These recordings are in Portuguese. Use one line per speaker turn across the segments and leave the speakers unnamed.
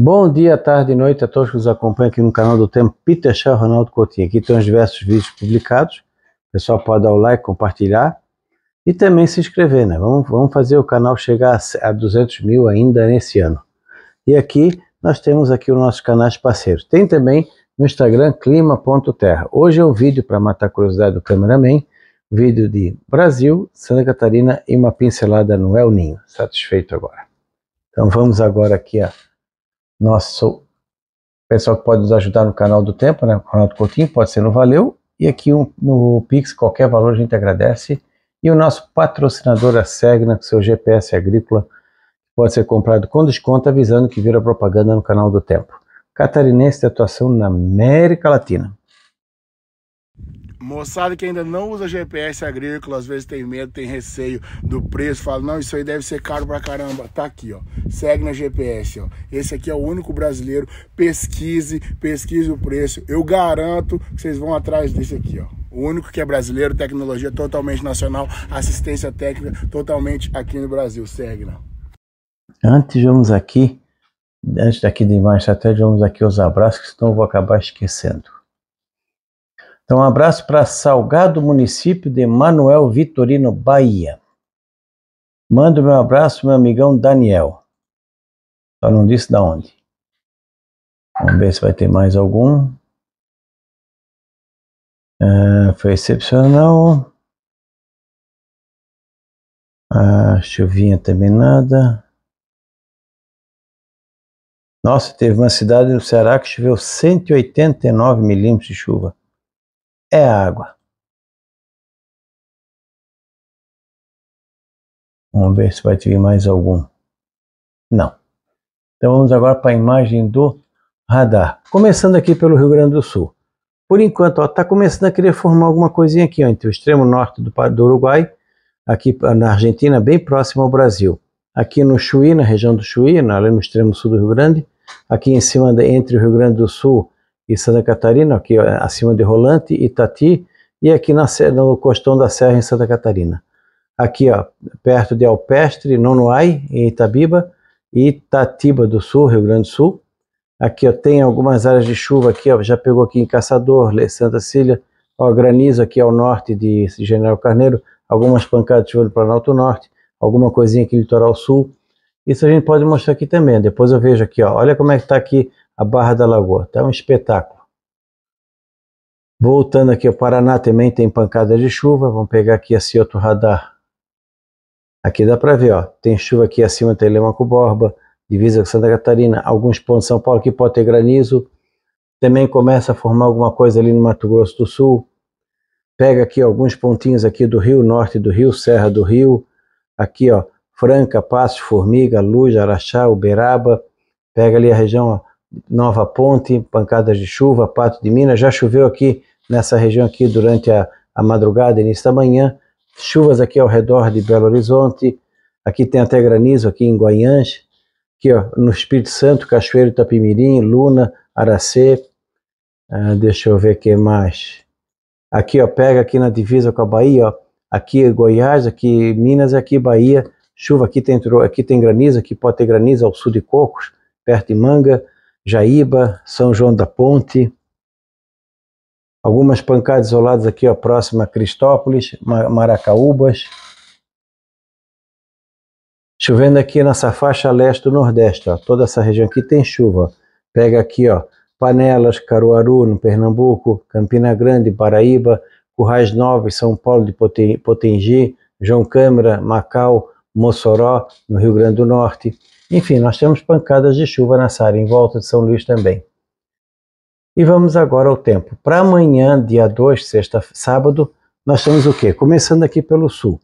Bom dia, tarde e noite a todos que nos acompanham aqui no canal do Tempo Peter Shaw Ronaldo Coutinho. Aqui tem os diversos vídeos publicados. O pessoal pode dar o like, compartilhar e também se inscrever, né? Vamos, vamos fazer o canal chegar a, 200 mil ainda nesse ano. E aqui nós temos aqui os nossos canais parceiros. Tem também no Instagram clima.terra. Hoje é um vídeo para matar a curiosidade do cameraman, vídeo de Brasil, Santa Catarina e uma pincelada no El Ninho. Satisfeito agora. Então vamos agora aqui a nosso pessoal que pode nos ajudar no canal do Tempo, né? Ronaldo Coutinho, pode ser no Valeu. E aqui um, no Pix, qualquer valor a gente agradece. E o nosso patrocinador, é a Segna, com seu GPS agrícola, pode ser comprado com desconto, avisando que vira propaganda no canal do Tempo. Catarinense de atuação na América Latina. Moçada que ainda não usa GPS agrícola, às vezes tem medo, tem receio do preço, fala, não, isso aí deve ser caro pra caramba. Tá aqui, ó. Segue na GPS, ó. Esse aqui é o único brasileiro. Pesquise, pesquise o preço. Eu garanto que vocês vão atrás desse aqui, ó. O único que é brasileiro, tecnologia totalmente nacional, assistência técnica totalmente aqui no Brasil. Segue, não. Antes vamos aqui, antes daqui de mais estratégia, vamos aqui os abraços, senão eu vou acabar esquecendo. Então, um abraço para Salgado, município de Manuel Vitorino, Bahia. Manda meu abraço, meu amigão Daniel. Só não disse da onde. Vamos ver se vai ter mais algum. Ah, foi excepcional. A chuvinha também nada. Nossa, teve uma cidade no Ceará que choveu 189 milímetros de chuva é água. Vamos ver se vai ter mais algum. Não. Então vamos agora para a imagem do radar. Começando aqui pelo Rio Grande do Sul. Por enquanto, está começando a querer formar alguma coisinha aqui, ó, entre o extremo norte do, do Uruguai, aqui na Argentina, bem próximo ao Brasil. Aqui no Chuí, na região do Chuí, no extremo sul do Rio Grande. Aqui em cima, de, entre o Rio Grande do Sul e Santa Catarina, aqui acima de Rolante, Itati, e aqui na, no costão da serra em Santa Catarina. Aqui, ó, perto de Alpestre, Nonoai, em Itabiba, e Itatiba do Sul, Rio Grande do Sul. Aqui, ó, tem algumas áreas de chuva aqui, ó, já pegou aqui em Caçador, Santa Cília, ó, granizo aqui ao norte de General Carneiro, algumas pancadas de chuva no Planalto Norte, alguma coisinha aqui no litoral sul. Isso a gente pode mostrar aqui também. Depois eu vejo aqui, ó. Olha como é que está aqui a Barra da Lagoa. Tá um espetáculo. Voltando aqui ao Paraná, também tem pancada de chuva. Vamos pegar aqui esse outro radar. Aqui dá para ver, ó. Tem chuva aqui acima de Telemaco Borba, divisa com Santa Catarina. Alguns pontos de São Paulo que pode ter granizo. Também começa a formar alguma coisa ali no Mato Grosso do Sul. Pega aqui alguns pontinhos aqui do Rio Norte do Rio, Serra do Rio. Aqui, ó, Franca, Passos, Formiga, Luz, Araxá, Uberaba. Pega ali a região ó, Nova Ponte, pancadas de chuva, Pato de Minas. Já choveu aqui nessa região aqui durante a, a madrugada, início da manhã. Chuvas aqui ao redor de Belo Horizonte. Aqui tem até granizo aqui em Guanhães. Aqui ó, no Espírito Santo, Cachoeiro, Tapimirim, Luna, Aracê. Ah, deixa eu ver o que mais. Aqui ó, pega aqui na divisa com a Bahia, ó. Aqui é Goiás, aqui Minas, aqui Bahia. Chuva aqui tem, aqui tem granizo, aqui pode ter granizo ao sul de Cocos, perto de Manga. Jaíba, São João da Ponte. Algumas pancadas isoladas aqui, ó, próxima a Cristópolis, Maracaúbas. Chovendo aqui nessa faixa leste do Nordeste, ó. Toda essa região aqui tem chuva. Pega aqui, ó, Panelas, Caruaru, no Pernambuco, Campina Grande, Paraíba, Currais Novos, São Paulo de Potengi, João Câmara, Macau, Mossoró, no Rio Grande do Norte. Enfim, nós temos pancadas de chuva nessa área, em volta de São Luís também. E vamos agora ao tempo. Para amanhã, dia 2, sexta, sábado, nós temos o quê? Começando aqui pelo sul.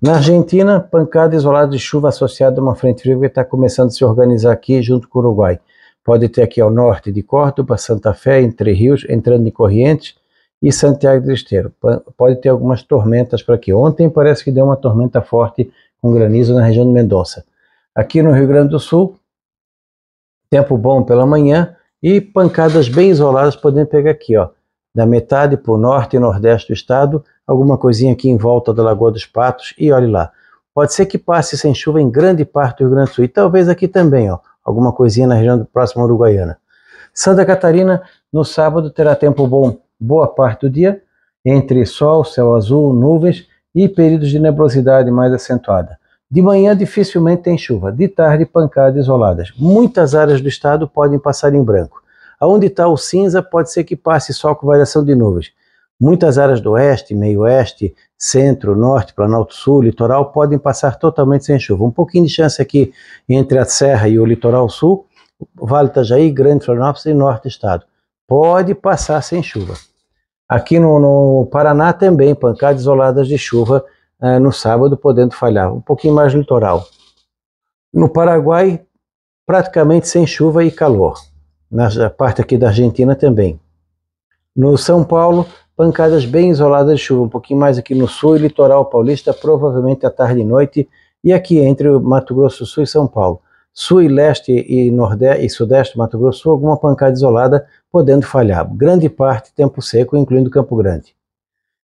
Na Argentina, pancada isolada de chuva associada a uma frente fria que está começando a se organizar aqui junto com o Uruguai. Pode ter aqui ao norte de Córdoba, Santa Fé, Entre Rios, entrando em Corrientes e Santiago do Esteiro. Pode ter algumas tormentas para aqui. Ontem parece que deu uma tormenta forte com granizo na região de Mendoza. Aqui no Rio Grande do Sul, tempo bom pela manhã e pancadas bem isoladas podem pegar aqui, ó, da metade para o norte e nordeste do estado, alguma coisinha aqui em volta da Lagoa dos Patos e olhe lá. Pode ser que passe sem chuva em grande parte do Rio Grande do Sul e talvez aqui também, ó, alguma coisinha na região próxima à Uruguaiana. Santa Catarina, no sábado, terá tempo bom boa parte do dia, entre sol, céu azul, nuvens e períodos de nebulosidade mais acentuada. De manhã dificilmente tem chuva, de tarde pancadas isoladas. Muitas áreas do estado podem passar em branco. Aonde está o cinza pode ser que passe só com variação de nuvens. Muitas áreas do oeste, meio-oeste, centro, norte, planalto sul, litoral podem passar totalmente sem chuva. Um pouquinho de chance aqui entre a serra e o litoral sul, Vale Itajaí, Grande Florianópolis e norte do estado. Pode passar sem chuva. Aqui no, no Paraná também pancadas isoladas de chuva ah, no sábado, podendo falhar, um pouquinho mais litoral. No Paraguai, praticamente sem chuva e calor. Na parte aqui da Argentina também. No São Paulo, pancadas bem isoladas de chuva, um pouquinho mais aqui no sul e litoral paulista, provavelmente à tarde e noite, e aqui entre o Mato Grosso Sul e São Paulo. Sul e leste e nordeste e sudeste do Mato Grosso alguma pancada isolada podendo falhar. Grande parte tempo seco, incluindo Campo Grande.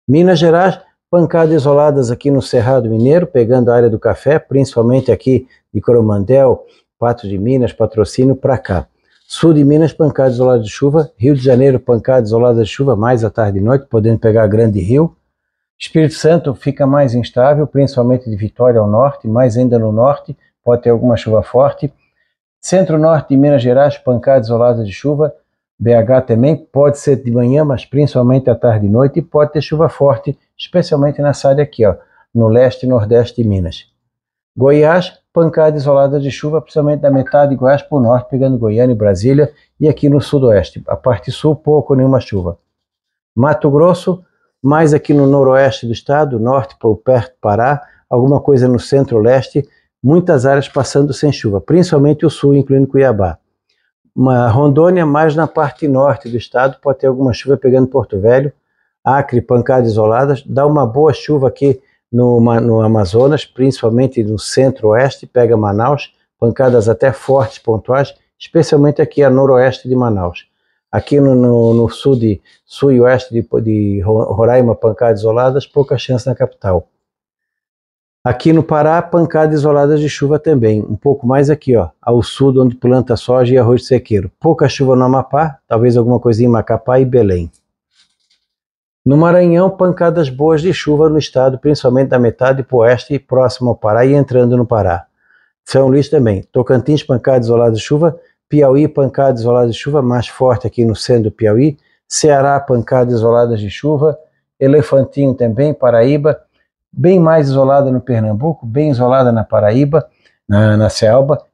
Minas Gerais, Pancadas isoladas aqui no Cerrado Mineiro, pegando a área do café, principalmente aqui de Coromandel, Pato de Minas, patrocínio para cá. Sul de Minas, pancadas isoladas de chuva. Rio de Janeiro, pancadas isoladas de chuva, mais à tarde e noite, podendo pegar Grande Rio. Espírito Santo fica mais instável, principalmente de Vitória ao norte, mais ainda no norte, pode ter alguma chuva forte. Centro-norte de Minas Gerais, pancadas isoladas de chuva. BH também pode ser de manhã, mas principalmente à tarde e noite, e pode ter chuva forte especialmente nessa área aqui, ó, no leste e nordeste de Minas. Goiás, pancada isolada de chuva, principalmente da metade de Goiás para o norte, pegando Goiânia e Brasília, e aqui no sudoeste. A parte sul, pouco nenhuma chuva. Mato Grosso, mais aqui no noroeste do estado, norte por perto do Pará, alguma coisa no centro-leste, muitas áreas passando sem chuva, principalmente o sul, incluindo Cuiabá. Uma Rondônia, mais na parte norte do estado, pode ter alguma chuva pegando Porto Velho, Acre, pancadas isoladas, dá uma boa chuva aqui no, no Amazonas, principalmente no centro-oeste, pega Manaus, pancadas até fortes, pontuais, especialmente aqui a noroeste de Manaus. Aqui no, no, no sul, de, sul e oeste de, de Roraima, pancadas isoladas, pouca chance na capital. Aqui no Pará, pancadas isoladas de chuva também, um pouco mais aqui, ó, ao sul, onde planta soja e arroz de sequeiro. Pouca chuva no Amapá, talvez alguma coisinha em Macapá e Belém. No Maranhão, pancadas boas de chuva no estado, principalmente na metade para oeste e próximo ao Pará e entrando no Pará. São Luís também. Tocantins, pancada isolada de chuva. Piauí, pancada isolada de chuva, mais forte aqui no centro do Piauí. Ceará, pancadas isoladas de chuva. Elefantinho também, Paraíba. Bem mais isolada no Pernambuco, bem isolada na Paraíba, na, na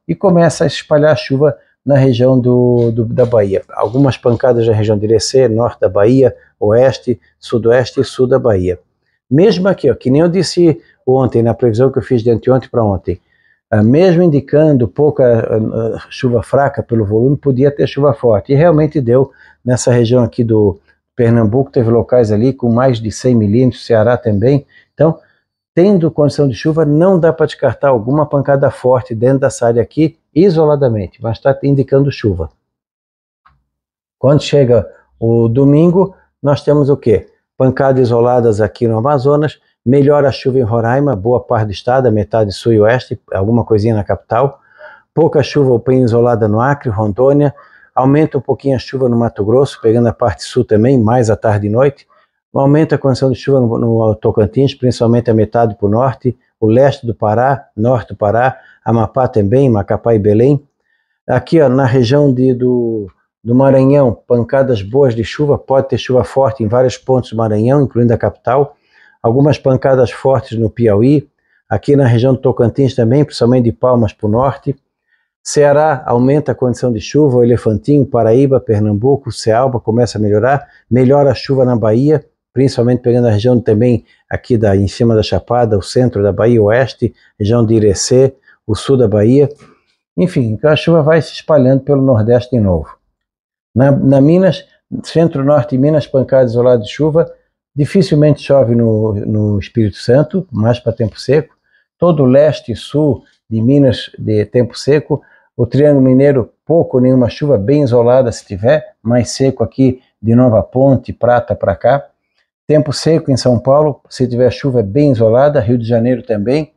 E começa a espalhar chuva na região do, do, da Bahia. Algumas pancadas na região de Irecê, norte da Bahia, oeste, sudoeste e sul da Bahia. Mesmo aqui, ó, que nem eu disse ontem, na previsão que eu fiz de anteontem para ontem, ah, mesmo indicando pouca uh, chuva fraca pelo volume, podia ter chuva forte. E realmente deu nessa região aqui do Pernambuco, teve locais ali com mais de 100 milímetros, Ceará também. Então, tendo condição de chuva, não dá para descartar alguma pancada forte dentro dessa área aqui, isoladamente, mas está indicando chuva. Quando chega o domingo, nós temos o quê? Pancadas isoladas aqui no Amazonas, melhora a chuva em Roraima, boa parte do estado, metade sul e oeste, alguma coisinha na capital, pouca chuva ou bem isolada no Acre, Rondônia, aumenta um pouquinho a chuva no Mato Grosso, pegando a parte sul também, mais à tarde e noite, o aumento da condição de chuva no, no Tocantins, principalmente a metade para o norte, o leste do Pará, norte do Pará, Amapá também, Macapá e Belém. Aqui ó, na região de, do, do Maranhão, pancadas boas de chuva, pode ter chuva forte em vários pontos do Maranhão, incluindo a capital. Algumas pancadas fortes no Piauí, aqui na região do Tocantins também, principalmente de Palmas para o norte. Ceará aumenta a condição de chuva, Elefantinho, Paraíba, Pernambuco, Cealba começa a melhorar, melhora a chuva na Bahia, principalmente pegando a região também aqui da, em cima da Chapada, o centro da Bahia Oeste, região de Irecê, o sul da Bahia. Enfim, então a chuva vai se espalhando pelo Nordeste de novo. Na, na Minas, centro-norte de Minas, pancada isolada de chuva, dificilmente chove no, no Espírito Santo, mais para tempo seco. Todo o leste e sul de Minas de tempo seco. O Triângulo Mineiro, pouco, nenhuma chuva, bem isolada se tiver, mais seco aqui de Nova Ponte, Prata para cá. Tempo seco em São Paulo, se tiver chuva é bem isolada, Rio de Janeiro também.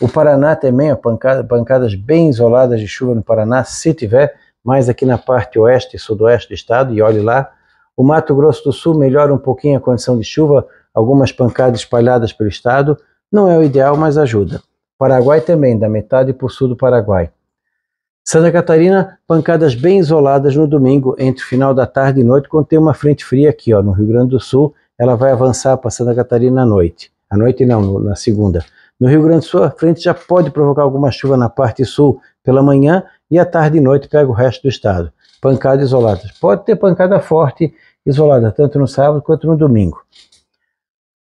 O Paraná também, ó, pancada, pancadas bem isoladas de chuva no Paraná, se tiver, mais aqui na parte oeste e sudoeste do estado, e olhe lá. O Mato Grosso do Sul melhora um pouquinho a condição de chuva, algumas pancadas espalhadas pelo estado. Não é o ideal, mas ajuda. Paraguai também, da metade para o sul do Paraguai. Santa Catarina, pancadas bem isoladas no domingo, entre o final da tarde e noite, quando tem uma frente fria aqui ó, no Rio Grande do Sul ela vai avançar para Santa Catarina à noite. À noite não, na segunda. No Rio Grande do Sul, a frente já pode provocar alguma chuva na parte sul pela manhã e à tarde e noite pega o resto do estado. Pancadas isoladas. Pode ter pancada forte isolada, tanto no sábado quanto no domingo.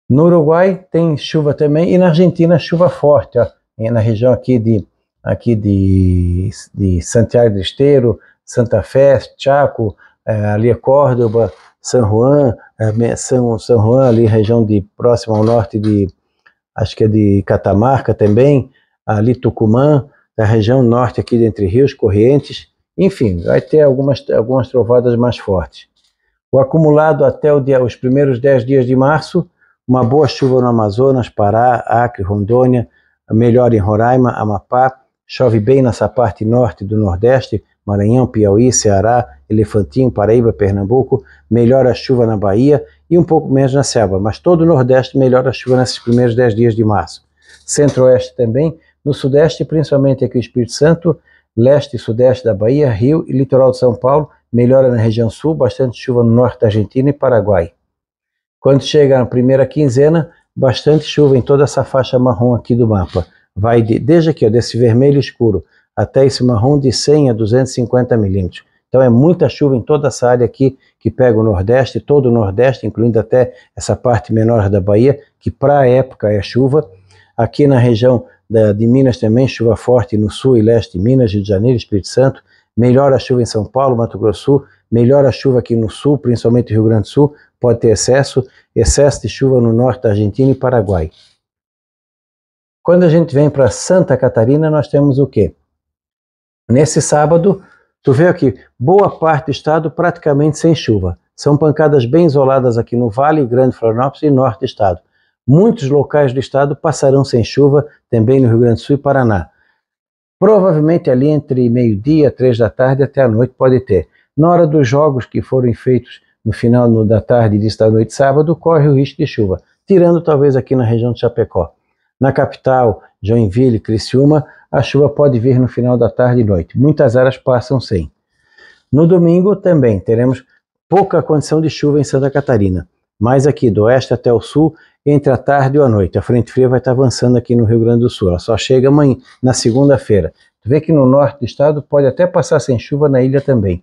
No Uruguai tem chuva também e na Argentina chuva forte, ó, na região aqui de aqui de, de Santiago do Esteiro, Santa Fé, Chaco, eh, ali é Córdoba, San Juan, é, São, San Juan ali região de próxima ao norte de, acho que é de Catamarca também, ali Tucumã, da região norte aqui de Entre Rios, Correntes, enfim, vai ter algumas, algumas trovadas mais fortes. O acumulado até o dia, os primeiros 10 dias de março, uma boa chuva no Amazonas, Pará, Acre, Rondônia, melhor em Roraima, Amapá, chove bem nessa parte norte do Nordeste, Maranhão, Piauí, Ceará, Elefantinho, Paraíba, Pernambuco, melhora a chuva na Bahia e um pouco menos na Selva, mas todo o Nordeste melhora a chuva nesses primeiros 10 dias de março. Centro-Oeste também, no Sudeste, principalmente aqui o Espírito Santo, leste e sudeste da Bahia, Rio e litoral de São Paulo, melhora na região sul, bastante chuva no norte da Argentina e Paraguai. Quando chega a primeira quinzena, bastante chuva em toda essa faixa marrom aqui do mapa. Vai de, desde aqui, ó, desse vermelho escuro, até esse marrom de 100 a 250 milímetros. Então é muita chuva em toda essa área aqui que pega o Nordeste, todo o Nordeste, incluindo até essa parte menor da Bahia, que para a época é chuva. Aqui na região da, de Minas também, chuva forte no sul e leste de Minas, Rio de Janeiro, Espírito Santo. Melhor a chuva em São Paulo, Mato Grosso, Sul. melhor a chuva aqui no sul, principalmente Rio Grande do Sul, pode ter excesso, excesso de chuva no norte da Argentina e Paraguai. Quando a gente vem para Santa Catarina, nós temos o quê? Nesse sábado, tu vê aqui, boa parte do estado praticamente sem chuva. São pancadas bem isoladas aqui no Vale, Grande Florianópolis e Norte do estado. Muitos locais do estado passarão sem chuva, também no Rio Grande do Sul e Paraná. Provavelmente ali entre meio-dia, três da tarde até a noite pode ter. Na hora dos jogos que foram feitos no final no, da tarde e da noite sábado, corre o risco de chuva, tirando talvez aqui na região de Chapecó. Na capital, Joinville e Criciúma, a chuva pode vir no final da tarde e noite. Muitas áreas passam sem. No domingo também teremos pouca condição de chuva em Santa Catarina, mas aqui do oeste até o sul, entre a tarde e a noite. A frente fria vai estar avançando aqui no Rio Grande do Sul. Ela só chega amanhã, na segunda-feira. vê que no norte do estado pode até passar sem chuva na ilha também.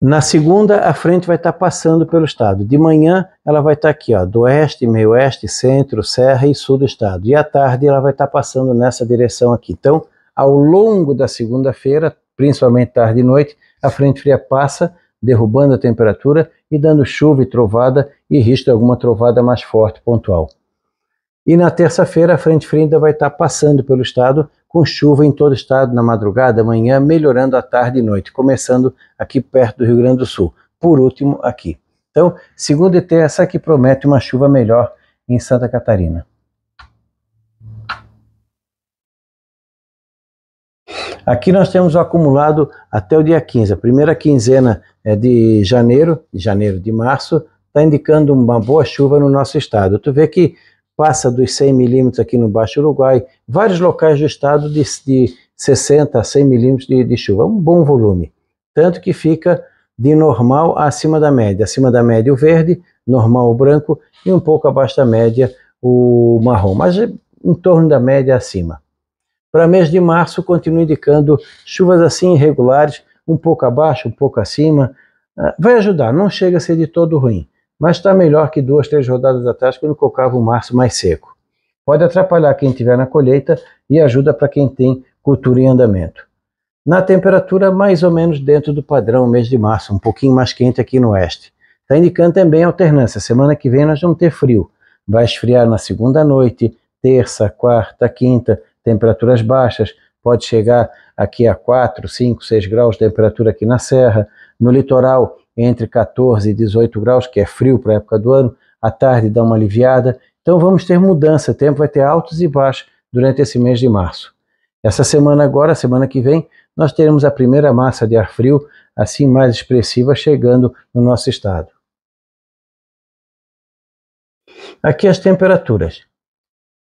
Na segunda, a frente vai estar tá passando pelo estado. De manhã, ela vai estar tá aqui, ó, do oeste, meio oeste, centro, serra e sul do estado. E à tarde, ela vai estar tá passando nessa direção aqui. Então, ao longo da segunda-feira, principalmente tarde e noite, a frente fria passa, derrubando a temperatura e dando chuva e trovada e risco de alguma trovada mais forte pontual. E na terça-feira, a frente fria ainda vai estar passando pelo estado, com chuva em todo o estado na madrugada, manhã, melhorando à tarde e noite, começando aqui perto do Rio Grande do Sul. Por último, aqui. Então, segunda e terça que promete uma chuva melhor em Santa Catarina. Aqui nós temos o acumulado até o dia 15. A primeira quinzena é de janeiro, de janeiro de março, está indicando uma boa chuva no nosso estado. Tu vê que passa dos 100 milímetros aqui no Baixo Uruguai, vários locais do estado de, de 60 a 100 milímetros de, de chuva, um bom volume. Tanto que fica de normal acima da média. Acima da média o verde, normal o branco e um pouco abaixo da média o marrom, mas é em torno da média acima. Para mês de março, continua indicando chuvas assim irregulares, um pouco abaixo, um pouco acima. Ah, vai ajudar, não chega a ser de todo ruim, mas está melhor que duas, três rodadas atrás, quando colocava o março mais seco. Pode atrapalhar quem tiver na colheita e ajuda para quem tem cultura em andamento. Na temperatura mais ou menos dentro do padrão mês de março, um pouquinho mais quente aqui no oeste. Está indicando também alternância. Semana que vem nós vamos ter frio. Vai esfriar na segunda noite, terça, quarta, quinta, temperaturas baixas. Pode chegar aqui a 4, 5, 6 graus de temperatura aqui na serra. No litoral, entre 14 e 18 graus, que é frio para a época do ano, à tarde dá uma aliviada. Então vamos ter mudança, o tempo vai ter altos e baixos durante esse mês de março. Essa semana agora, semana que vem, nós teremos a primeira massa de ar frio, assim mais expressiva, chegando no nosso estado. Aqui as temperaturas.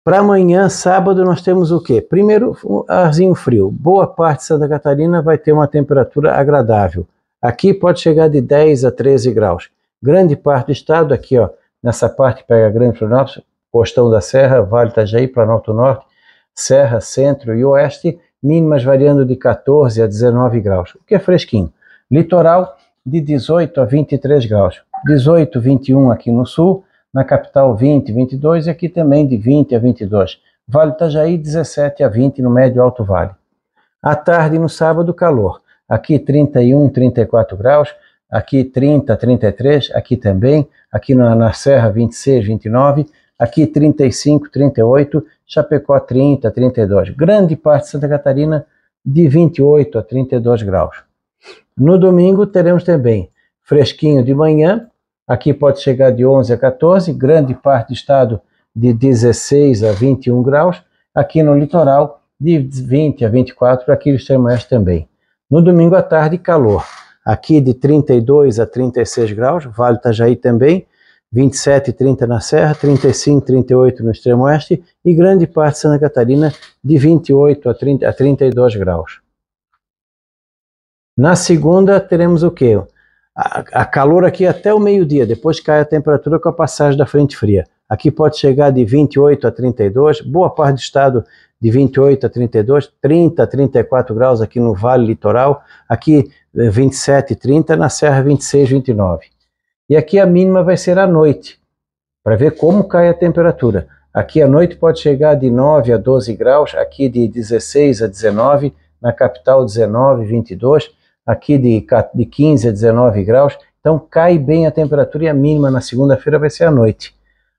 Para amanhã, sábado, nós temos o quê? Primeiro, arzinho frio. Boa parte de Santa Catarina vai ter uma temperatura agradável. Aqui pode chegar de 10 a 13 graus. Grande parte do estado, aqui ó, nessa parte que pega Grande Florianópolis, Costão da Serra, Vale Itajaí, Planalto Norte, Serra, Centro e Oeste, mínimas variando de 14 a 19 graus, o que é fresquinho. Litoral, de 18 a 23 graus. 18, 21 aqui no sul, na capital 20, 22 e aqui também de 20 a 22. Vale Itajaí, 17 a 20 no médio alto vale. À tarde, no sábado, calor aqui 31, 34 graus, aqui 30, 33, aqui também, aqui na, na Serra 26, 29, aqui 35, 38, Chapecó 30, 32. Grande parte de Santa Catarina de 28 a 32 graus. No domingo teremos também fresquinho de manhã, aqui pode chegar de 11 a 14, grande parte do estado de 16 a 21 graus, aqui no litoral de 20 a 24, aqui no extremo oeste também. No domingo à tarde, calor. Aqui de 32 a 36 graus, Vale Itajaí também, 27 e 30 na Serra, 35 38 no extremo oeste e grande parte de Santa Catarina de 28 a, 30, a 32 graus. Na segunda teremos o quê? A, a calor aqui até o meio-dia, depois cai a temperatura com a passagem da frente fria aqui pode chegar de 28 a 32, boa parte do estado de 28 a 32, 30 a 34 graus aqui no Vale Litoral, aqui 27, eh, 30, na Serra 26, 29. E aqui a mínima vai ser à noite, para ver como cai a temperatura. Aqui à noite pode chegar de 9 a 12 graus, aqui de 16 a 19, na capital 19, 22, aqui de 15 a 19 graus. Então cai bem a temperatura e a mínima na segunda-feira vai ser à noite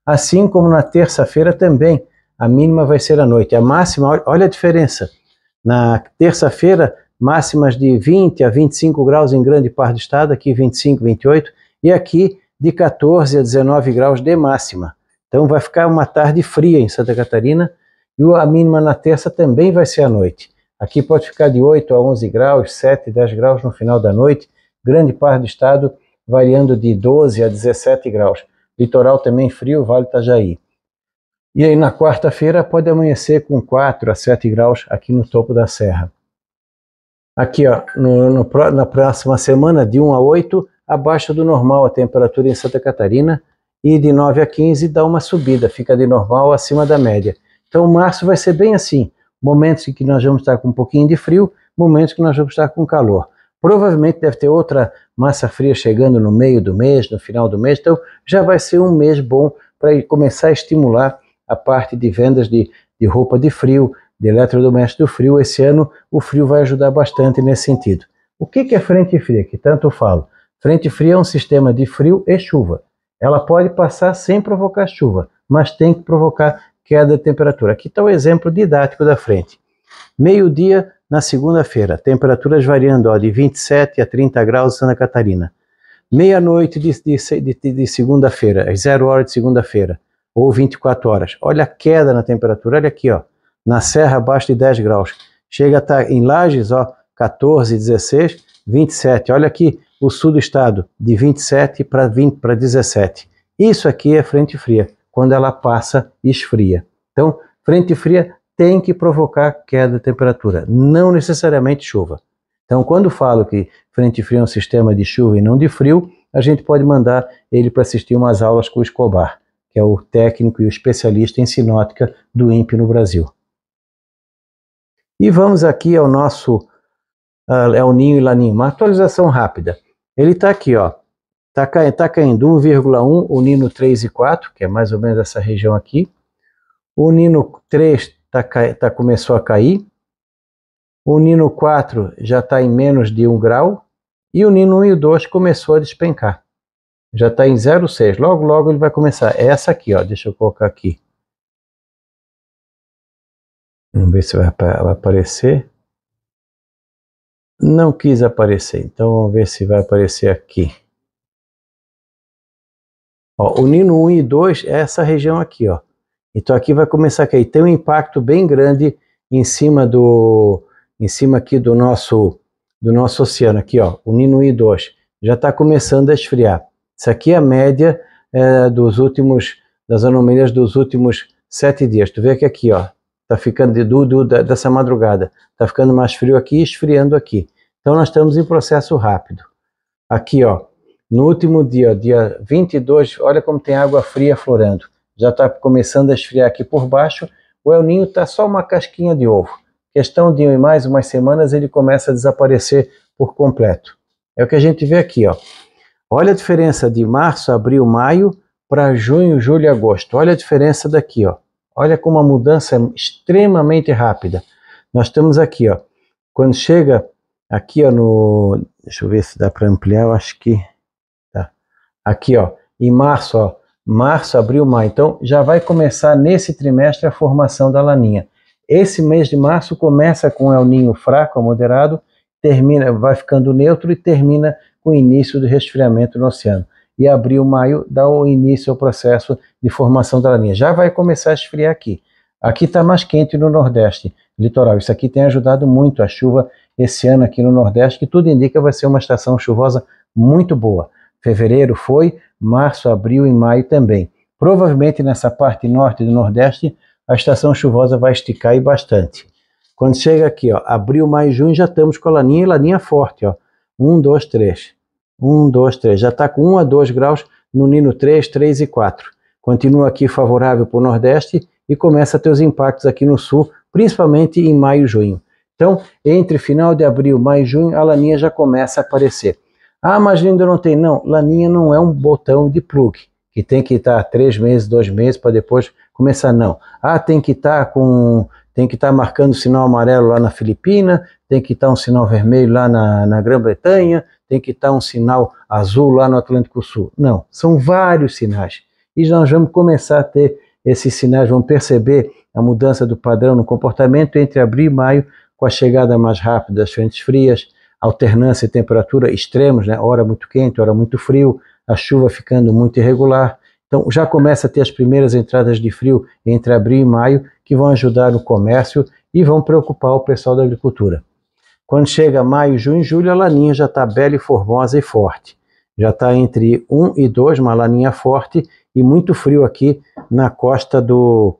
assim como na terça-feira também. A mínima vai ser à noite. A máxima, olha a diferença. Na terça-feira, máximas de 20 a 25 graus em grande parte do estado, aqui 25, 28, e aqui de 14 a 19 graus de máxima. Então vai ficar uma tarde fria em Santa Catarina e a mínima na terça também vai ser à noite. Aqui pode ficar de 8 a 11 graus, 7, 10 graus no final da noite, grande parte do estado variando de 12 a 17 graus litoral também frio, Vale Itajaí. E aí na quarta-feira pode amanhecer com 4 a 7 graus aqui no topo da serra. Aqui ó, no, no, na próxima semana, de 1 a 8, abaixo do normal a temperatura em Santa Catarina, e de 9 a 15 dá uma subida, fica de normal acima da média. Então março vai ser bem assim, momentos em que nós vamos estar com um pouquinho de frio, momentos que nós vamos estar com calor. Provavelmente deve ter outra massa fria chegando no meio do mês, no final do mês, então já vai ser um mês bom para começar a estimular a parte de vendas de, de roupa de frio, de eletrodoméstico do frio. Esse ano o frio vai ajudar bastante nesse sentido. O que, que é frente fria, que tanto eu falo? Frente fria é um sistema de frio e chuva. Ela pode passar sem provocar chuva, mas tem que provocar queda de temperatura. Aqui está o exemplo didático da frente. Meio-dia na segunda-feira, temperaturas variando ó, de 27 a 30 graus em Santa Catarina. Meia-noite de, de, de, de segunda-feira, às 0 horas de segunda-feira, ou 24 horas. Olha a queda na temperatura, olha aqui, ó, na serra abaixo de 10 graus. Chega a estar tá em Lages, ó, 14, 16, 27. Olha aqui o sul do estado, de 27 para para 17. Isso aqui é frente fria, quando ela passa esfria. Então, frente fria tem que provocar queda de temperatura, não necessariamente chuva. Então, quando falo que frente fria é um sistema de chuva e não de frio, a gente pode mandar ele para assistir umas aulas com o Escobar, que é o técnico e o especialista em sinótica do INPE no Brasil. E vamos aqui ao nosso uh, ah, El é Ninho e Laninho, uma atualização rápida. Ele está aqui, ó. Está caindo, tá caindo 1,1, o Nino 3 e 4, que é mais ou menos essa região aqui. O Nino 3 tá, tá, começou a cair. O Nino 4 já está em menos de 1 grau. E o Nino 1 e o 2 começou a despencar. Já está em 0,6. Logo, logo ele vai começar. É essa aqui, ó. Deixa eu colocar aqui. Vamos ver se vai aparecer. Não quis aparecer, então vamos ver se vai aparecer aqui. Ó, o Nino 1 e 2 é essa região aqui, ó. Então aqui vai começar a cair. Tem um impacto bem grande em cima do em cima aqui do nosso do nosso oceano aqui, ó, o Nino 2 já está começando a esfriar. Isso aqui é a média é, dos últimos das anomalias dos últimos sete dias. Tu vê que aqui, ó, tá ficando de dudu dessa madrugada, tá ficando mais frio aqui, esfriando aqui. Então nós estamos em processo rápido. Aqui, ó, no último dia, ó, dia 22, olha como tem água fria florando já está começando a esfriar aqui por baixo, o El Ninho está só uma casquinha de ovo. Questão de mais umas semanas ele começa a desaparecer por completo. É o que a gente vê aqui, ó. Olha a diferença de março, abril, maio para junho, julho e agosto. Olha a diferença daqui, ó. Olha como a mudança é extremamente rápida. Nós estamos aqui, ó. Quando chega aqui, ó, no deixa eu ver se dá para ampliar, eu acho que tá. Aqui, ó, em março, ó, março, abril, maio. Então, já vai começar nesse trimestre a formação da laninha. Esse mês de março começa com El Ninho fraco, é moderado, termina, vai ficando neutro e termina com o início do resfriamento no oceano. E abril, maio dá o início ao processo de formação da laninha. Já vai começar a esfriar aqui. Aqui está mais quente no Nordeste litoral. Isso aqui tem ajudado muito a chuva esse ano aqui no Nordeste, que tudo indica vai ser uma estação chuvosa muito boa. Fevereiro foi, março, abril e maio também. Provavelmente nessa parte norte do Nordeste, a estação chuvosa vai esticar e bastante. Quando chega aqui, ó, abril, maio, junho, já estamos com a laninha e laninha forte, ó. 1, 2, 3. 1, 2, 3. Já está com 1 a 2 graus no Nino 3, 3 e 4. Continua aqui favorável para o Nordeste e começa a ter os impactos aqui no Sul, principalmente em maio e junho. Então, entre final de abril, maio e junho, a laninha já começa a aparecer. Ah, mas ainda não tem. Não, laninha não é um botão de plug, que tem que estar três meses, dois meses, para depois começar, não. Ah, tem que estar com... Tem que estar marcando sinal amarelo lá na Filipina, tem que estar um sinal vermelho lá na, na Grã-Bretanha, tem que estar um sinal azul lá no Atlântico Sul. Não, são vários sinais. E nós vamos começar a ter esses sinais, vão perceber a mudança do padrão no comportamento entre abril e maio, com a chegada mais rápida das frentes frias, alternância de temperatura extremos, né? hora muito quente, hora muito frio, a chuva ficando muito irregular. Então já começa a ter as primeiras entradas de frio entre abril e maio que vão ajudar o comércio e vão preocupar o pessoal da agricultura. Quando chega maio, junho e julho, a laninha já está bela e formosa e forte. Já está entre 1 e 2, uma laninha forte e muito frio aqui na costa do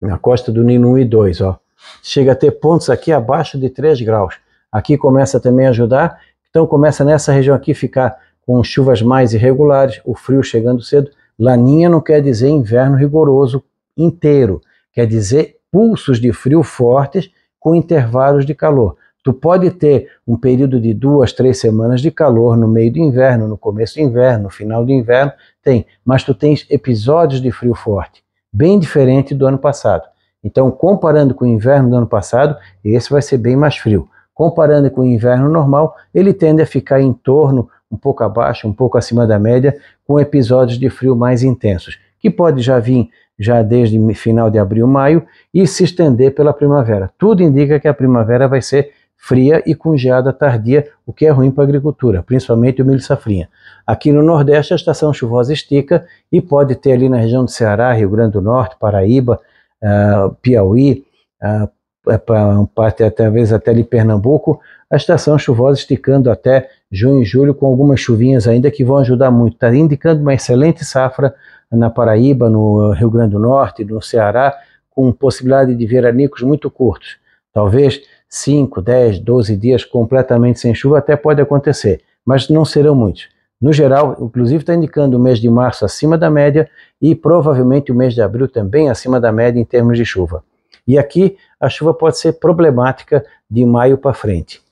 na costa do Nino 1 e 2. Ó. Chega a ter pontos aqui abaixo de 3 graus. Aqui começa também a ajudar, então começa nessa região aqui ficar com chuvas mais irregulares, o frio chegando cedo. Laninha não quer dizer inverno rigoroso inteiro, quer dizer pulsos de frio fortes com intervalos de calor. Tu pode ter um período de duas, três semanas de calor no meio do inverno, no começo do inverno, no final do inverno, tem, mas tu tens episódios de frio forte, bem diferente do ano passado. Então, comparando com o inverno do ano passado, esse vai ser bem mais frio. Comparando com o inverno normal, ele tende a ficar em torno, um pouco abaixo, um pouco acima da média, com episódios de frio mais intensos, que pode já vir já desde final de abril, maio, e se estender pela primavera. Tudo indica que a primavera vai ser fria e com geada tardia, o que é ruim para a agricultura, principalmente o milho safrinha. Aqui no Nordeste, a estação chuvosa estica e pode ter ali na região do Ceará, Rio Grande do Norte, Paraíba, uh, Piauí, uh, é, para parte até até ali Pernambuco, a estação chuvosa esticando até junho e julho com algumas chuvinhas ainda que vão ajudar muito. Está indicando uma excelente safra na Paraíba, no eh, Rio Grande do Norte, no Ceará, com possibilidade de veranicos muito curtos. Talvez 5, 10, 12 dias completamente sem chuva até pode acontecer, mas não serão muitos. No geral, inclusive está indicando o mês de março acima da média e provavelmente o mês de abril também acima da média em termos de chuva. E aqui a chuva pode ser problemática de maio para frente.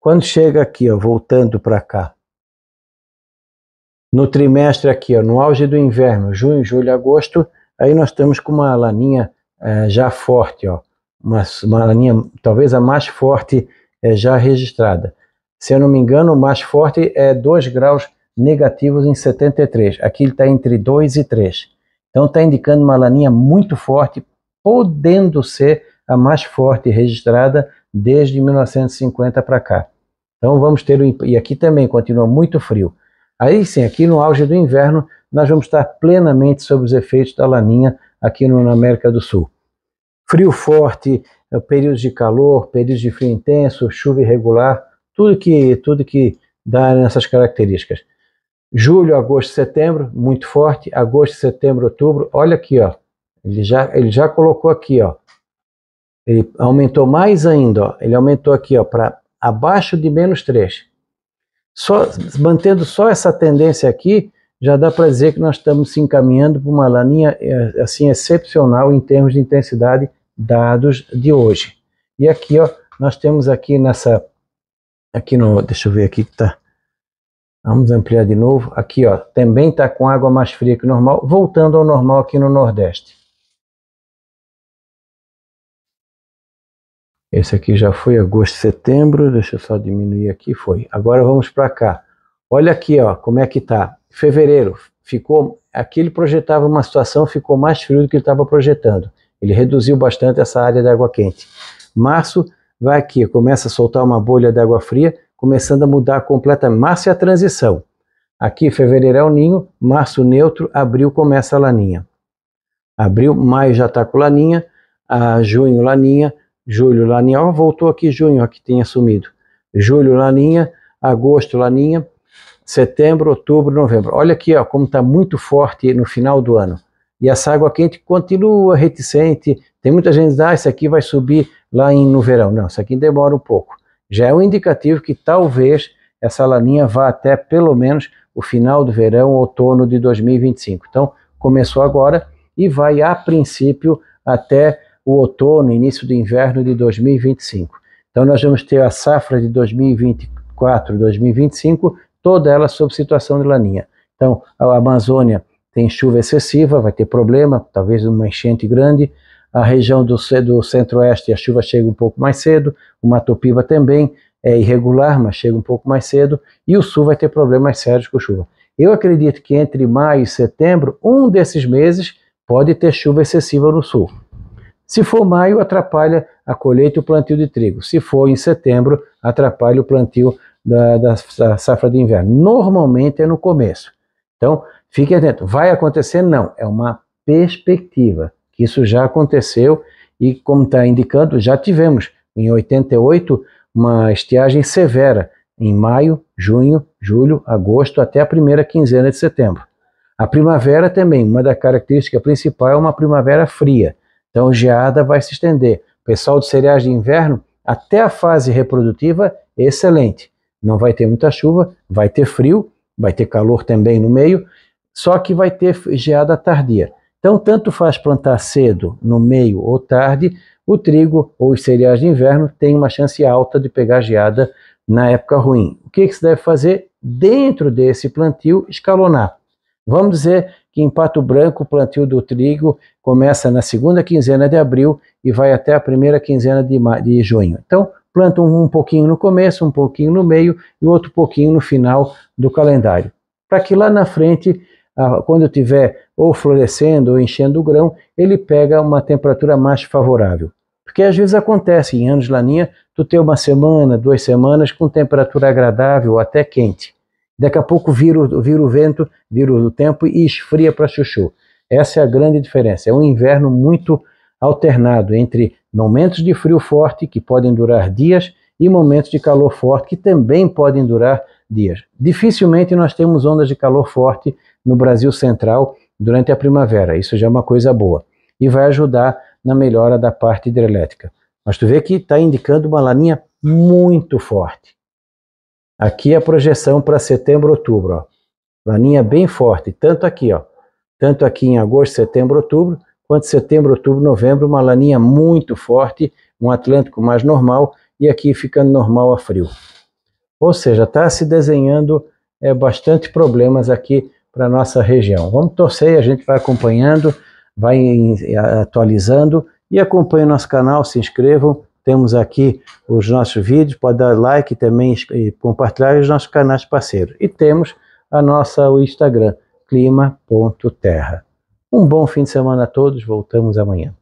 Quando chega aqui, ó, voltando para cá, no trimestre aqui, ó, no auge do inverno, junho, julho, agosto, aí nós estamos com uma laninha é, já forte, ó, uma, uma, laninha talvez a mais forte é, já registrada. Se eu não me engano, o mais forte é 2 graus negativos em 73. Aqui ele está entre 2 e 3. Então está indicando uma laninha muito forte podendo ser a mais forte registrada desde 1950 para cá. Então vamos ter o, e aqui também continua muito frio. Aí sim, aqui no auge do inverno, nós vamos estar plenamente sob os efeitos da laninha aqui no, na América do Sul. Frio forte, eh, períodos de calor, períodos de frio intenso, chuva irregular, tudo que tudo que dá nessas características. Julho, agosto, setembro, muito forte. Agosto, setembro, outubro, olha aqui, ó, ele já, ele já colocou aqui, ó. Ele aumentou mais ainda, ó. Ele aumentou aqui, ó, para abaixo de menos 3. Só, mantendo só essa tendência aqui, já dá para dizer que nós estamos se encaminhando para uma laninha é, assim excepcional em termos de intensidade dados de hoje. E aqui, ó, nós temos aqui nessa aqui no, deixa eu ver aqui que está... Vamos ampliar de novo. Aqui, ó, também está com água mais fria que o normal, voltando ao normal aqui no Nordeste. Esse aqui já foi agosto, setembro. Deixa eu só diminuir aqui, foi. Agora vamos para cá. Olha aqui, ó, como é que tá. Fevereiro ficou, aqui ele projetava uma situação, ficou mais frio do que ele estava projetando. Ele reduziu bastante essa área de água quente. Março vai aqui, começa a soltar uma bolha de água fria, começando a mudar completamente. Março é a transição. Aqui, fevereiro é o ninho, março neutro, abril começa a laninha. Abril, maio já está com laninha, a junho laninha, julho Laninha, ó, voltou aqui junho, ó, que tinha Julho Laninha, agosto Laninha, setembro, outubro, novembro. Olha aqui, ó, como está muito forte no final do ano. E essa água quente continua reticente. Tem muita gente que diz, ah, isso aqui vai subir lá em, no verão. Não, isso aqui demora um pouco. Já é um indicativo que talvez essa laninha vá até pelo menos o final do verão, outono de 2025. Então, começou agora e vai, a princípio, até o outono, início do inverno de 2025. Então nós vamos ter a safra de 2024, 2025, toda ela sob situação de laninha. Então a Amazônia tem chuva excessiva, vai ter problema, talvez uma enchente grande. A região do, do centro-oeste a chuva chega um pouco mais cedo, o Mato Piba também é irregular, mas chega um pouco mais cedo, e o sul vai ter problemas sérios com chuva. Eu acredito que entre maio e setembro, um desses meses pode ter chuva excessiva no sul. Se for maio, atrapalha a colheita e o plantio de trigo. Se for em setembro, atrapalha o plantio da, da, da safra de inverno. Normalmente é no começo. Então, fique atento. Vai acontecer? Não. É uma perspectiva. Isso já aconteceu e, como está indicando, já tivemos em 88 uma estiagem severa em maio, junho, julho, agosto, até a primeira quinzena de setembro. A primavera também, uma da característica principal é uma primavera fria. Então, geada vai se estender. pessoal de cereais de inverno, até a fase reprodutiva, excelente. Não vai ter muita chuva, vai ter frio, vai ter calor também no meio, só que vai ter geada tardia. Então, tanto faz plantar cedo, no meio ou tarde, o trigo ou os cereais de inverno tem uma chance alta de pegar geada na época ruim. O que, que se deve fazer? Dentro desse plantio, escalonar. Vamos dizer que em Pato Branco o plantio do trigo começa na segunda quinzena de abril e vai até a primeira quinzena de, de junho. Então, plantam um pouquinho no começo, um pouquinho no meio e outro pouquinho no final do calendário. Para que lá na frente, quando tiver ou florescendo ou enchendo o grão, ele pega uma temperatura mais favorável. Porque às vezes acontece em anos laninha, tu ter uma semana, duas semanas com temperatura agradável até quente. Daqui a pouco vira, vira o vento, vira o tempo e esfria para chuchu. Essa é a grande diferença. É um inverno muito alternado entre momentos de frio forte, que podem durar dias, e momentos de calor forte, que também podem durar dias. Dificilmente nós temos ondas de calor forte no Brasil central durante a primavera. Isso já é uma coisa boa. E vai ajudar na melhora da parte hidrelétrica. Mas tu vê que está indicando uma laninha muito forte. Aqui a projeção para setembro, outubro, ó. Laninha bem forte, tanto aqui, ó. Tanto aqui em agosto, setembro, outubro, quanto setembro, outubro, novembro, uma laninha muito forte, um Atlântico mais normal e aqui ficando normal a frio. Ou seja, está se desenhando é, bastante problemas aqui para nossa região. Vamos torcer, a gente vai acompanhando, vai atualizando e acompanhe o nosso canal, se inscrevam, temos aqui os nossos vídeos, pode dar like também e compartilhar os nossos canais parceiros. E temos a nossa o Instagram, clima.terra. Um bom fim de semana a todos, voltamos amanhã.